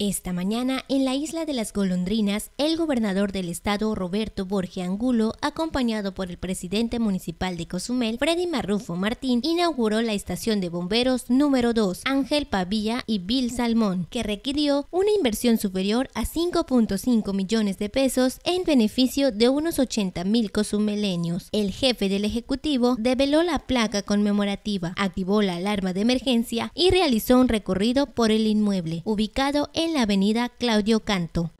Esta mañana, en la isla de las Golondrinas, el gobernador del estado Roberto Borge Angulo, acompañado por el presidente municipal de Cozumel, Freddy Marrufo Martín, inauguró la estación de bomberos número 2, Ángel Pavilla y Bill Salmón, que requirió una inversión superior a 5.5 millones de pesos en beneficio de unos 80 mil cozumeleños. El jefe del Ejecutivo develó la placa conmemorativa, activó la alarma de emergencia y realizó un recorrido por el inmueble, ubicado en la avenida Claudio Canto.